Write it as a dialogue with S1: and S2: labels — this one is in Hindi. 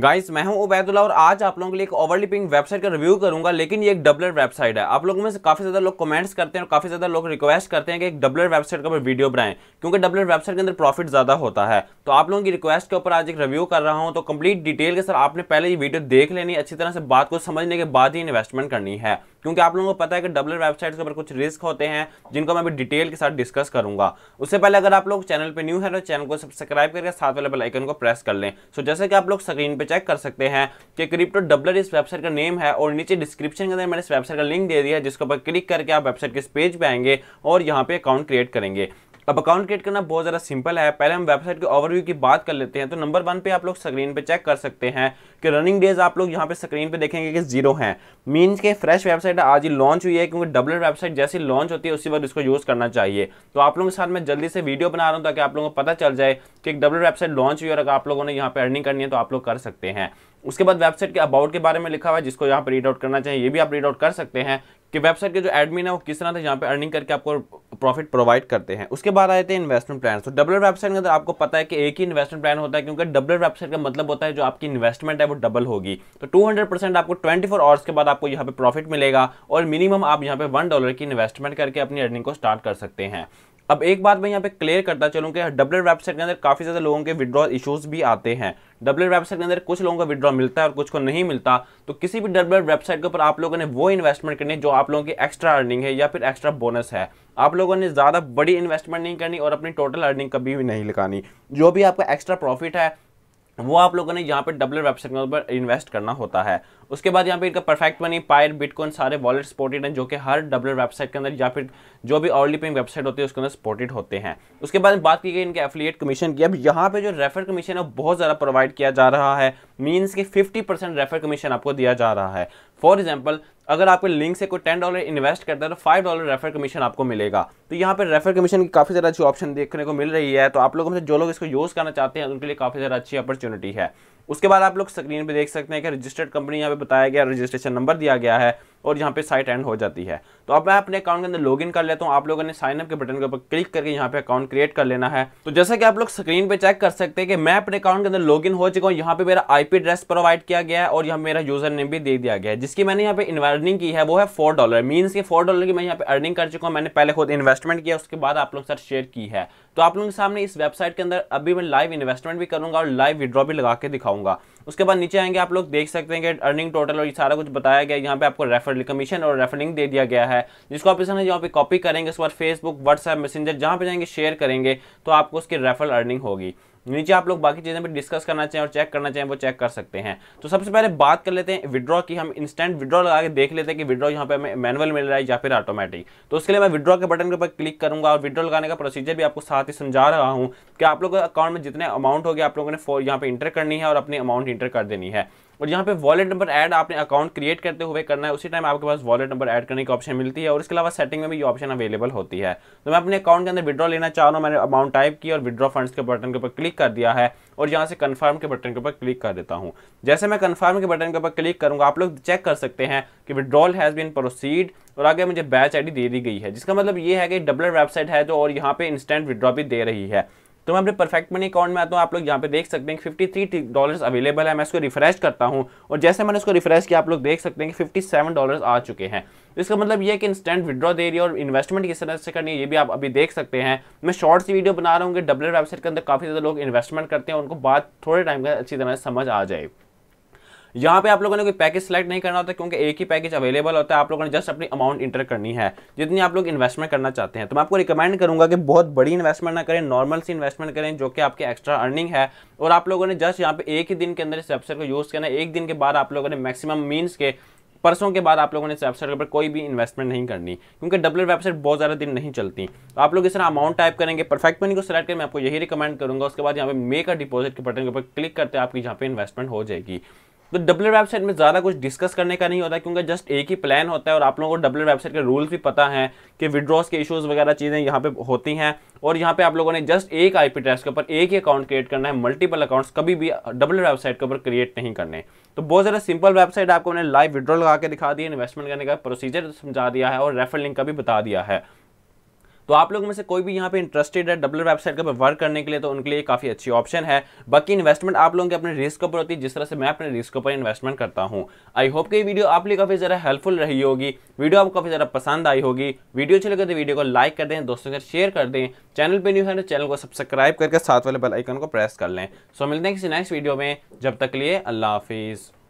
S1: गाइस मैं हूं उबैदुल्ला और आज आप लोगों के लिए एक ओवरलिपिंग वेबसाइट का रिव्यू करूंगा लेकिन ये एक डबलर वेबसाइट है आप लोगों में से काफी ज्यादा लोग कमेंट्स करते हैं और काफी ज्यादा लोग रिक्वेस्ट करते हैं कि एक डबलर वेबसाइट का वीडियो बनाएं क्योंकि डबलर वेबसाइट के अंदर प्रॉफिट ज्यादा होता है तो आप लोगों की रिक्वेस्ट के ऊपर आज एक रिव्यू कर रहा हूँ तो कंप्लीट डिटेल के साथ आपने पहले ये वीडियो देख लेनी अच्छी तरह से बात को समझने के बाद ही इन्वेस्टमेंट करनी है क्योंकि आप लोगों को पता है कि डबलर वेबसाइट के ऊपर कुछ रिस्क होते हैं जिनको मैं अभी डिटेल के साथ डिस्कस करूंगा उससे पहले अगर आप लोग चैनल पर न्यू है तो चैनल को सब्सक्राइब करके साथ वाले बेलाइकन को प्रेस कर लें सो जैसे कि आप लोग स्क्रीन पर पे चेक कर सकते हैं कि क्रिप्टो डब्लर इस वेबसाइट का नेम है और नीचे डिस्क्रिप्शन के अंदर मैंने इस वेबसाइट का लिंक दे दिया है जिसके ऊपर क्लिक करके आप वेबसाइट के इस पेज पर आएंगे और यहाँ पे अकाउंट क्रिएट करेंगे अब अकाउंट क्रिएट करना बहुत ज़्यादा सिंपल है पहले हम वेबसाइट के ओवरव्यू की बात कर लेते हैं तो नंबर वन पे आप लोग स्क्रीन पे चेक कर सकते हैं कि रनिंग डेज आप लोग यहाँ पे स्क्रीन पे देखेंगे कि जीरो हैं मींस के फ्रेश वेबसाइट आज ही लॉन्च हुई है क्योंकि डबल वेबसाइट जैसी लॉन्च होती है उसी वक्त इसको यूज़ करना चाहिए तो आप लोगों के साथ मैं जल्दी से वीडियो बना रहा हूँ ताकि आप लोगों को पता चल जाए कि एक डबल वेबसाइट लॉन्च हुई और अगर आप लोगों ने यहाँ पर अर्निंग करनी है तो आप लोग कर सकते हैं उसके बाद वेबसाइट के अबाउट के बारे में लिखा हुआ है जिसको यहाँ पर रीड आउट करना चाहिए ये भी आप रीड आउट कर सकते हैं कि वेबसाइट के जो एडमिन है वो किस तरह से यहाँ पे अर्निंग करके आपको प्रॉफिट प्रोवाइड करते हैं उसके बाद आए थे इन्वेस्टमेंट प्लान तो डबल वेबसाइट के अंदर आपको पता है कि एक ही इन्वेस्टमेंट प्लान होता है क्योंकि डबल वेबसाइट का मतलब होता है जो आपकी इन्वेस्टमेंट है वो डबल होगी तो 200 परसेंट आपको 24 फोर आवर्स के बाद आपको यहाँ पे प्रॉफिट मिलेगा और मिनिमम आप यहाँ पे वन डॉलर की इन्वेस्टमेंट करके अपनी अर्निंग को स्टार्ट कर सकते हैं अब एक बात मैं यहाँ पे क्लियर करता चलूँ कि डबल वेबसाइट के अंदर काफ़ी ज़्यादा लोगों के विड्रॉल इश्यूज भी आते हैं डबल वेबसाइट के अंदर कुछ लोगों का विड्रॉ मिलता है और कुछ को नहीं मिलता तो किसी भी डबल वेबसाइट के ऊपर आप लोगों ने वो इन्वेस्टमेंट करनी है जो आप लोगों की एक्स्ट्रा अर्निंग है या फिर एक्स्ट्रा बोनस है आप लोगों ने ज़्यादा बड़ी इन्वेस्टमेंट नहीं करनी और अपनी टोटल अर्निंग कभी भी नहीं लगानी जो भी आपका एक्स्ट्रा प्रॉफिट है वो आप लोगों ने यहाँ पे डबल वेबसाइट के ऊपर इन्वेस्ट करना होता है उसके बाद यहाँ पे इनका परफेक्ट मनी पायर बिटकॉइन सारे वॉलेट सपोर्टेड हैं जो कि हर डब्लर वेबसाइट के अंदर या फिर जो भी ऑर्ली पेइंग वेबसाइट होती है उसके अंदर सपोर्टेड होते हैं उसके बाद बात की गई इनके एफिलिएट कमीशन की अब यहाँ पे जो रेफर कमीशन है बहुत ज़्यादा प्रोवाइड किया जा रहा है मीन्स कि फिफ्टी परसेंट रेफर कमीशन आपको दिया जा रहा है फॉर एग्जाम्पल अगर आपके लिंक से कोई टेन डॉलर इन्वेस्ट करता है तो फाइव डॉलर रेफर कमीशन आपको मिलेगा तो यहाँ पर रेफर कमीशन की काफ़ी ज़्यादा अच्छी ऑप्शन देखने को मिल रही है तो आप लोगों से जो लोग इसको यूज़ करना चाहते हैं उनके लिए काफ़ी ज़्यादा अच्छी अपॉर्चुनिटी है उसके बाद आप लोग स्क्रीन पर देख सकते हैं कि रजिस्टर्ड कंपनी यहाँ पे बताया गया रजिस्ट्रेशन नंबर दिया गया है और यहाँ पे साइट एंड हो जाती है तो अब मैं अपने अकाउंट के अंदर लॉगिन कर लेता हूँ आप लोगों ने साइनअप के बटन के ऊपर क्लिक करके यहाँ पे अकाउंट क्रिएट कर लेना है तो जैसा कि आप लोग स्क्रीन पे चेक कर सकते हैं कि मैं अपने अकाउंट के अंदर लॉगिन हो चुका हूँ यहाँ पे मेरा आईपी एड्रेस प्रोवाइड किया गया है और यहाँ मेरा यूजर नेम भी दे दिया गया है जिसकी मैंने यहाँ पे इन्वर्निंग की है वो है फोर डॉलर मीन की फोर डॉलर की मैं यहाँ पे अर्निंग कर चुका हूँ मैंने पहले खुद इन्वेस्टमेंट किया उसके बाद आप लोग सर शेयर की है तो आप लोगों के सामने इस वेबसाइट के अंदर अभी मैं लाइव इन्वेस्टमेंट भी करूंगा और लाइव विड्रॉ भी लगा के दिखाऊंगा उसके बाद नीचे आएंगे आप लोग देख सकते हैं कि अर्निंग टोटल और ये सारा कुछ बताया गया यहाँ पे आपको रेफरल कमीशन और रेफरिंग दे दिया गया है जिसको आप इसमें यहाँ पे कॉपी करेंगे उसके बाद फेसबुक व्हाट्सएप मैसेंजर जहाँ पे जाएंगे शेयर करेंगे तो आपको उसकी रेफरल अर्निंग होगी नीचे आप लोग बाकी चीज़ें भी डिस्कस करना चाहें और चेक करना चाहें वो चेक कर सकते हैं तो सबसे पहले बात कर लेते हैं विड्रॉ की हम इंस्टेंट विड्रॉ लगा के देख लेते हैं कि विड्रॉ यहाँ पे हमें मैनुअल मिल रहा है या फिर ऑटोमेटिक तो उसके लिए मैं विड्रॉ के बटन के ऊपर क्लिक करूँगा और विड्रॉ लगाने का प्रोसीजर भी आपको साथ ही समझा रहा हूँ कि आप लोग अकाउंट में जितने अमाउंट हो गया आप लोगों ने फॉर यहाँ पर इंटर करनी है और अपनी अमाउंट इंटर कर देनी है और यहाँ पे वॉलेट नंबर ऐड आपने अकाउंट क्रिएट करते हुए करना है उसी टाइम आपके पास वॉलेट नंबर ऐड करने की ऑप्शन मिलती है और इसके अलावा सेटिंग में भी ये ऑप्शन अवेलेबल होती है तो मैं अपने अकाउंट के अंदर विड्रॉ लेना चाह रहा हूँ मैंने अमाउंट टाइप की और विड्रॉ फंड्स के बटन के ऊपर क्लिक कर दिया है और यहाँ से कन्फर्म के बटन के ऊपर क्लिक कर देता हूँ जैसे मैं कन्फर्म के बटन के ऊपर क्लिक करूँगा आप लोग चेक कर सकते हैं कि विड्रॉल हैज़ बिन प्रोसीड और आगे मुझे बैच आई दे दी गई है जिसका मतलब ये है कि डब्लर वेबसाइट है जो और यहाँ पे इंस्टेंट विड्रॉ भी दे रही है तो मैं अपने परफेक्ट मनी अकाउंट में आता हूँ आप लोग यहाँ पे देख सकते हैं कि फिफ्टी थ्री डॉलर्स अवेलेबल है मैं इसको रिफ्रेश करता हूँ और जैसे मैंने इसको रिफ्रेश किया आप लोग देख सकते हैं कि फिफ्टी सेवन डॉलर्स आ चुके हैं तो इसका मतलब ये कि इंस्टेंट विड्रॉ दे रही है और इन्वेस्टमेंट किस तरह से करनी है ये भी आप अभी देख सकते हैं मैं शॉर्ट्स वीडियो बना रहा हूँ कि डब्ल्यू वेबसाइट e के अंदर काफ़ी ज़्यादा लोग इन्वेस्टमेंट करते हैं उनको बात थोड़े टाइम का अच्छी तरह से समझ आ जाए यहाँ पे आप लोगों ने कोई पैकेज सेलेक्ट नहीं करना होता क्योंकि एक ही पैकेज अवेलेबल होता है आप लोगों ने जस्ट अपनी अमाउंट इंटर करनी है जितनी आप लोग इन्वेस्टमेंट करना चाहते हैं तो मैं आपको रिकमेंड करूंगा कि बहुत बड़ी इन्वेस्टमेंट ना करें नॉर्मल सी इन्वेस्टमेंट करें जो कि आपकी एक्स्ट्रा अर्निंग है और आप लोगों ने जस्ट यहाँ पे एक ही दिन के अंदर इस वेबसाइट को यूज़ करना है एक दिन के बाद आप लोगों ने मैक्सिमम मीनस के परसों के बाद आप लोगों ने इस वेबसाइट के ऊपर कोई भी इन्वेस्टमेंट नहीं करनी क्योंकि डब्लू वेबसाइट बहुत ज़्यादा दिन नहीं चलती तो आप लोग इस तरह अमाउंट टाइप करेंगे परफेक्ट मनी को सिलेक्ट करें मैं आपको यही रिकमेंड करूँगा उसके बाद यहाँ पे मेक अ डिपॉजिट के बटन के ऊपर क्लिक करते हैं आपकी यहाँ पे इन्वेस्टमेंट हो जाएगी तो डब्ल्यू वेबसाइट में ज़्यादा कुछ डिस्कस करने का नहीं होता क्योंकि जस्ट एक ही प्लान होता है और आप लोगों को डब्ल्यू वेबसाइट के रूल्स भी पता है कि विड्रॉस के इश्यूज वगैरह चीज़ें यहाँ पे होती हैं और यहाँ पे आप लोगों ने जस्ट एक आईपी पी के ऊपर एक ही अकाउंट क्रिएट करना है मल्टीपल अकाउंट्स कभी भी डब्ल्यू वेबसाइट के ऊपर क्रिएट नहीं करने तो बहुत ज़्यादा सिंपल वेबसाइट आपको उन्हें लाइव विड्रॉ लगा के दिखा दी इन्वेस्टमेंट करने का प्रोसीजर समझा दिया है और रेफर लिंक का भी बता दिया है तो आप लोग में से कोई भी यहाँ पे इंटरेस्टेड है डब्ल्यू वेबसाइट का वर्क करने के लिए तो उनके लिए काफ़ी अच्छी ऑप्शन है बाकी इन्वेस्टमेंट आप लोगों के अपने रिस्क पर ऊपर होती है जिस तरह से मैं अपने रिस्क पर ऊपर इन्वेस्टमेंट करता हूँ आई होप कि वीडियो आप लिए काफ़ी ज़्यादा हेल्पफुल रही होगी वीडियो आपको काफ़ी ज़्यादा पसंद आई होगी वीडियो अच्छी लगे तो वीडियो को लाइक कर दें दोस्तों के साथ शेयर कर दें चैनल पर न्यू है तो चैनल को सब्सक्राइब करके साथ वाले बेलाइकन को प्रेस कर लें सो मिलते हैं किसी नेक्स्ट वीडियो में जब तक लिए अल्लाह हाफिज़